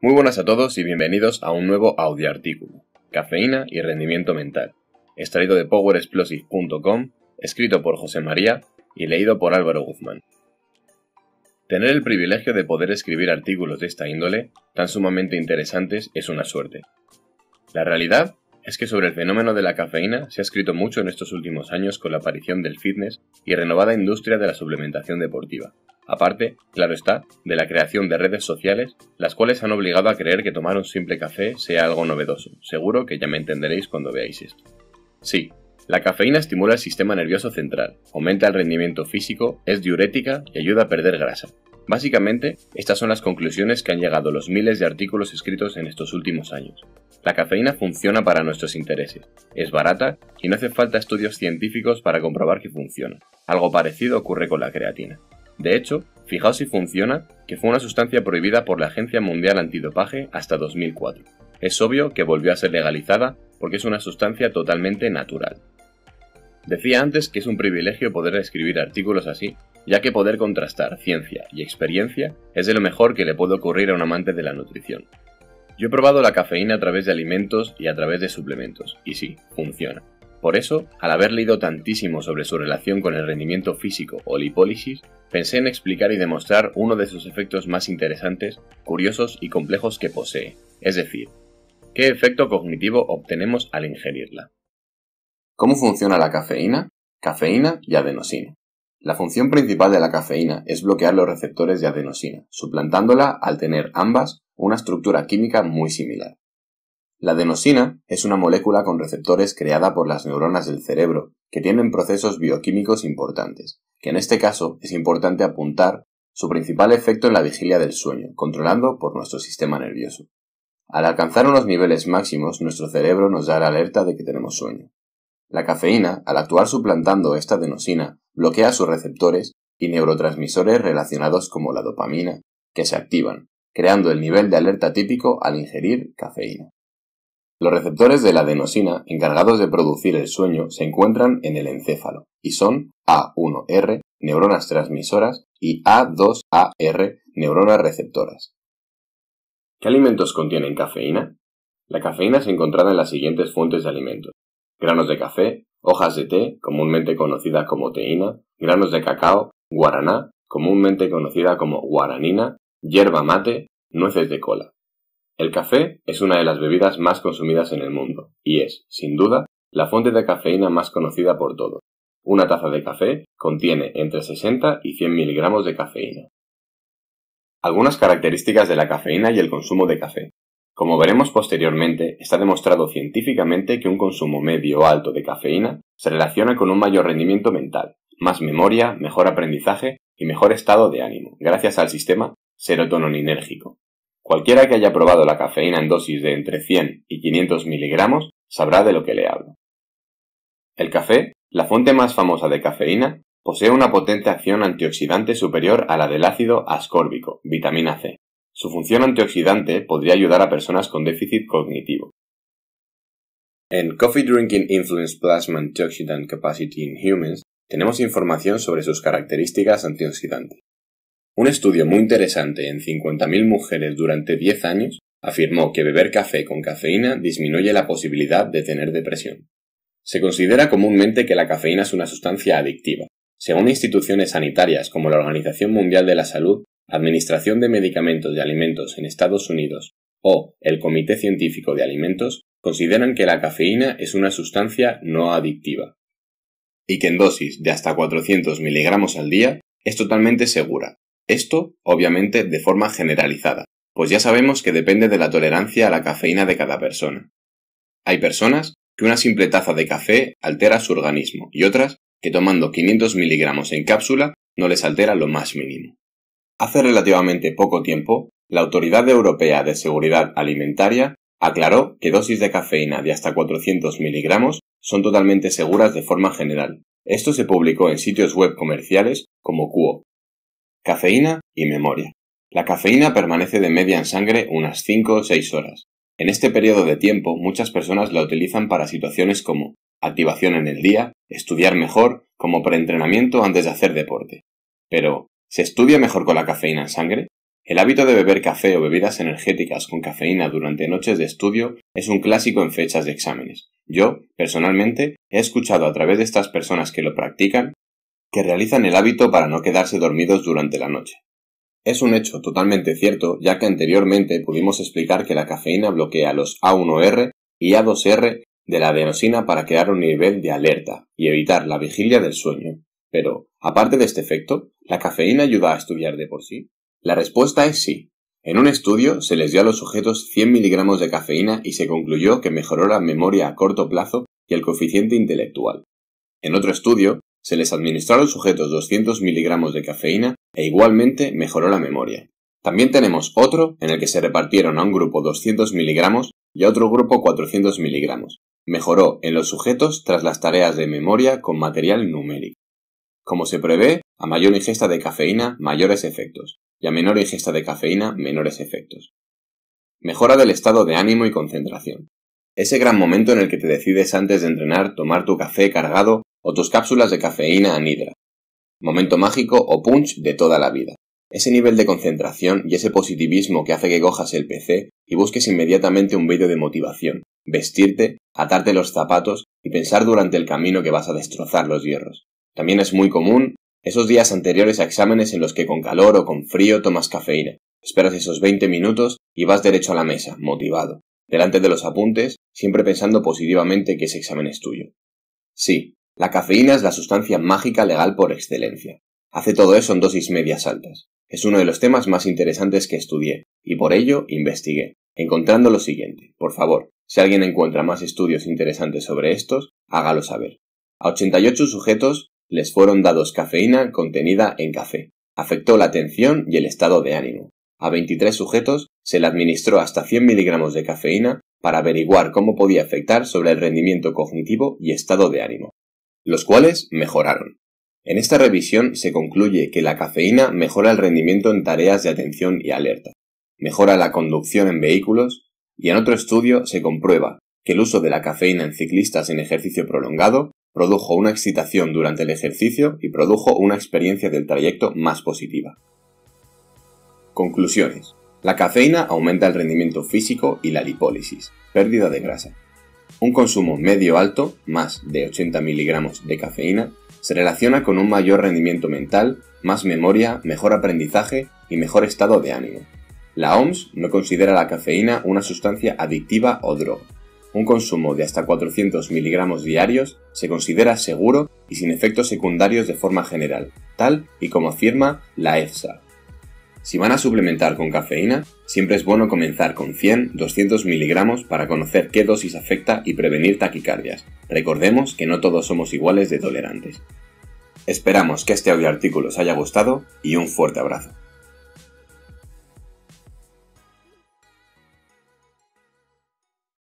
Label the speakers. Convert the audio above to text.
Speaker 1: Muy buenas a todos y bienvenidos a un nuevo audio artículo, Cafeína y Rendimiento Mental, extraído de powerexplosive.com, escrito por José María y leído por Álvaro Guzmán. Tener el privilegio de poder escribir artículos de esta índole, tan sumamente interesantes, es una suerte. La realidad es que sobre el fenómeno de la cafeína se ha escrito mucho en estos últimos años con la aparición del fitness y renovada industria de la suplementación deportiva. Aparte, claro está, de la creación de redes sociales, las cuales han obligado a creer que tomar un simple café sea algo novedoso. Seguro que ya me entenderéis cuando veáis esto. Sí, la cafeína estimula el sistema nervioso central, aumenta el rendimiento físico, es diurética y ayuda a perder grasa. Básicamente, estas son las conclusiones que han llegado los miles de artículos escritos en estos últimos años. La cafeína funciona para nuestros intereses, es barata y no hace falta estudios científicos para comprobar que funciona. Algo parecido ocurre con la creatina. De hecho, fijaos si funciona, que fue una sustancia prohibida por la Agencia Mundial Antidopaje hasta 2004. Es obvio que volvió a ser legalizada porque es una sustancia totalmente natural. Decía antes que es un privilegio poder escribir artículos así, ya que poder contrastar ciencia y experiencia es de lo mejor que le puede ocurrir a un amante de la nutrición. Yo he probado la cafeína a través de alimentos y a través de suplementos, y sí, funciona. Por eso, al haber leído tantísimo sobre su relación con el rendimiento físico o lipólisis, pensé en explicar y demostrar uno de sus efectos más interesantes, curiosos y complejos que posee, es decir, qué efecto cognitivo obtenemos al ingerirla. ¿Cómo funciona la cafeína? Cafeína y adenosina. La función principal de la cafeína es bloquear los receptores de adenosina, suplantándola al tener ambas una estructura química muy similar. La adenosina es una molécula con receptores creada por las neuronas del cerebro que tienen procesos bioquímicos importantes, que en este caso es importante apuntar su principal efecto en la vigilia del sueño, controlando por nuestro sistema nervioso. Al alcanzar unos niveles máximos, nuestro cerebro nos da la alerta de que tenemos sueño. La cafeína, al actuar suplantando esta adenosina, bloquea sus receptores y neurotransmisores relacionados como la dopamina, que se activan, creando el nivel de alerta típico al ingerir cafeína. Los receptores de la adenosina encargados de producir el sueño se encuentran en el encéfalo y son A1R, neuronas transmisoras, y A2AR, neuronas receptoras. ¿Qué alimentos contienen cafeína? La cafeína se encuentra en las siguientes fuentes de alimentos. Granos de café, hojas de té, comúnmente conocida como teína, granos de cacao, guaraná, comúnmente conocida como guaranina, hierba mate, nueces de cola. El café es una de las bebidas más consumidas en el mundo y es, sin duda, la fuente de cafeína más conocida por todos. Una taza de café contiene entre 60 y 100 miligramos de cafeína. Algunas características de la cafeína y el consumo de café. Como veremos posteriormente, está demostrado científicamente que un consumo medio o alto de cafeína se relaciona con un mayor rendimiento mental, más memoria, mejor aprendizaje y mejor estado de ánimo, gracias al sistema serotoninérgico. Cualquiera que haya probado la cafeína en dosis de entre 100 y 500 miligramos sabrá de lo que le hablo. El café, la fuente más famosa de cafeína, posee una potente acción antioxidante superior a la del ácido ascórbico, vitamina C. Su función antioxidante podría ayudar a personas con déficit cognitivo. En Coffee Drinking Influence Plasma Antioxidant Capacity in Humans tenemos información sobre sus características antioxidantes. Un estudio muy interesante en 50.000 mujeres durante 10 años afirmó que beber café con cafeína disminuye la posibilidad de tener depresión. Se considera comúnmente que la cafeína es una sustancia adictiva. Según instituciones sanitarias como la Organización Mundial de la Salud, Administración de Medicamentos y Alimentos en Estados Unidos o el Comité Científico de Alimentos, consideran que la cafeína es una sustancia no adictiva y que en dosis de hasta 400 miligramos al día es totalmente segura, esto, obviamente, de forma generalizada, pues ya sabemos que depende de la tolerancia a la cafeína de cada persona. Hay personas que una simple taza de café altera su organismo y otras que tomando 500 miligramos en cápsula no les altera lo más mínimo. Hace relativamente poco tiempo, la Autoridad Europea de Seguridad Alimentaria aclaró que dosis de cafeína de hasta 400 miligramos son totalmente seguras de forma general. Esto se publicó en sitios web comerciales como QO cafeína y memoria. La cafeína permanece de media en sangre unas 5 o 6 horas. En este periodo de tiempo muchas personas la utilizan para situaciones como activación en el día, estudiar mejor, como pre-entrenamiento antes de hacer deporte. Pero, ¿se estudia mejor con la cafeína en sangre? El hábito de beber café o bebidas energéticas con cafeína durante noches de estudio es un clásico en fechas de exámenes. Yo, personalmente, he escuchado a través de estas personas que lo practican que realizan el hábito para no quedarse dormidos durante la noche. Es un hecho totalmente cierto, ya que anteriormente pudimos explicar que la cafeína bloquea los A1R y A2R de la adenosina para crear un nivel de alerta y evitar la vigilia del sueño. Pero, aparte de este efecto, ¿la cafeína ayuda a estudiar de por sí? La respuesta es sí. En un estudio se les dio a los sujetos 100 miligramos de cafeína y se concluyó que mejoró la memoria a corto plazo y el coeficiente intelectual. En otro estudio se les administraron sujetos 200 miligramos de cafeína e igualmente mejoró la memoria. También tenemos otro en el que se repartieron a un grupo 200 miligramos y a otro grupo 400 miligramos. Mejoró en los sujetos tras las tareas de memoria con material numérico. Como se prevé, a mayor ingesta de cafeína, mayores efectos, y a menor ingesta de cafeína, menores efectos. Mejora del estado de ánimo y concentración. Ese gran momento en el que te decides antes de entrenar tomar tu café cargado o tus cápsulas de cafeína anhidra. Momento mágico o punch de toda la vida. Ese nivel de concentración y ese positivismo que hace que cojas el PC y busques inmediatamente un vídeo de motivación, vestirte, atarte los zapatos y pensar durante el camino que vas a destrozar los hierros. También es muy común esos días anteriores a exámenes en los que con calor o con frío tomas cafeína, esperas esos 20 minutos y vas derecho a la mesa, motivado, delante de los apuntes, siempre pensando positivamente que ese examen es tuyo. Sí, la cafeína es la sustancia mágica legal por excelencia. Hace todo eso en dosis medias altas. Es uno de los temas más interesantes que estudié, y por ello investigué, encontrando lo siguiente. Por favor, si alguien encuentra más estudios interesantes sobre estos, hágalo saber. A 88 sujetos les fueron dados cafeína contenida en café. Afectó la atención y el estado de ánimo. A 23 sujetos se le administró hasta 100 miligramos de cafeína para averiguar cómo podía afectar sobre el rendimiento cognitivo y estado de ánimo los cuales mejoraron. En esta revisión se concluye que la cafeína mejora el rendimiento en tareas de atención y alerta, mejora la conducción en vehículos y en otro estudio se comprueba que el uso de la cafeína en ciclistas en ejercicio prolongado produjo una excitación durante el ejercicio y produjo una experiencia del trayecto más positiva. Conclusiones. La cafeína aumenta el rendimiento físico y la lipólisis, pérdida de grasa, un consumo medio alto, más de 80 miligramos de cafeína, se relaciona con un mayor rendimiento mental, más memoria, mejor aprendizaje y mejor estado de ánimo. La OMS no considera la cafeína una sustancia adictiva o droga. Un consumo de hasta 400 miligramos diarios se considera seguro y sin efectos secundarios de forma general, tal y como afirma la EFSA, si van a suplementar con cafeína, siempre es bueno comenzar con 100-200 miligramos para conocer qué dosis afecta y prevenir taquicardias. Recordemos que no todos somos iguales de tolerantes. Esperamos que este audio artículo os haya gustado y un fuerte abrazo.